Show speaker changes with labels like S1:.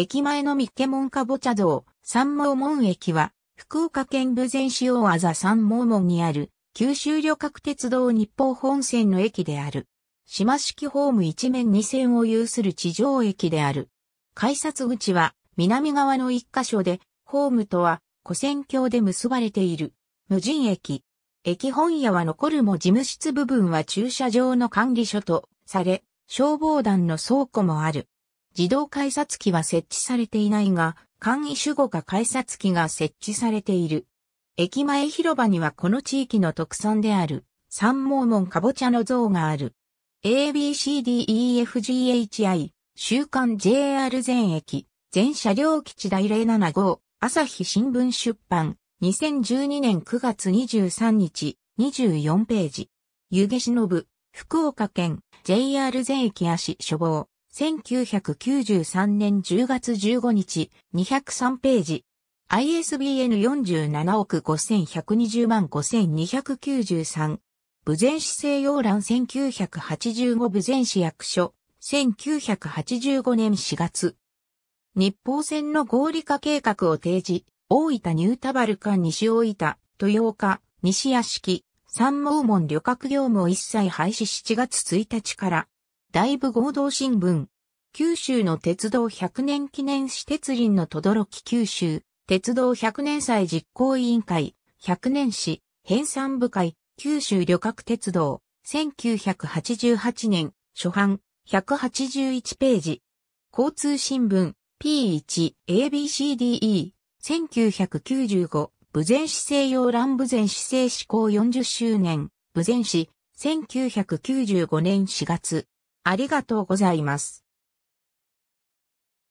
S1: 駅前の三毛門かぼちゃ像、三毛門駅は、福岡県豊前市大あ三毛門にある、九州旅客鉄道日報本線の駅である。島式ホーム一面二線を有する地上駅である。改札口は、南側の一箇所で、ホームとは、古線橋で結ばれている。無人駅。駅本屋は残るも事務室部分は駐車場の管理所とされ、消防団の倉庫もある。自動改札機は設置されていないが、簡易守護化改札機が設置されている。駅前広場にはこの地域の特産である、三毛門かぼちゃの像がある。ABCDEFGHI、週刊 JR 全駅、全車両基地第075号、朝日新聞出版、2012年9月23日、24ページ。湯気忍、福岡県、JR 全駅足処方。1993年10月15日、203ページ。ISBN 47億5120万5293。武前市西洋欄1985武前市役所。1985年4月。日報船の合理化計画を提示。大分ニュータバルカ西大分、豊岡、西屋敷、三毛門旅客業務を一切廃止7月1日から大部合同新聞。九州の鉄道100年記念私鉄林の轟九州、鉄道100年祭実行委員会、100年史、編纂部会、九州旅客鉄道、1988年、初版、181ページ。交通新聞、P1、ABCDE、1995、武前市西洋乱武前市政施行40周年、武前市、1995年4月。ありがとうございます。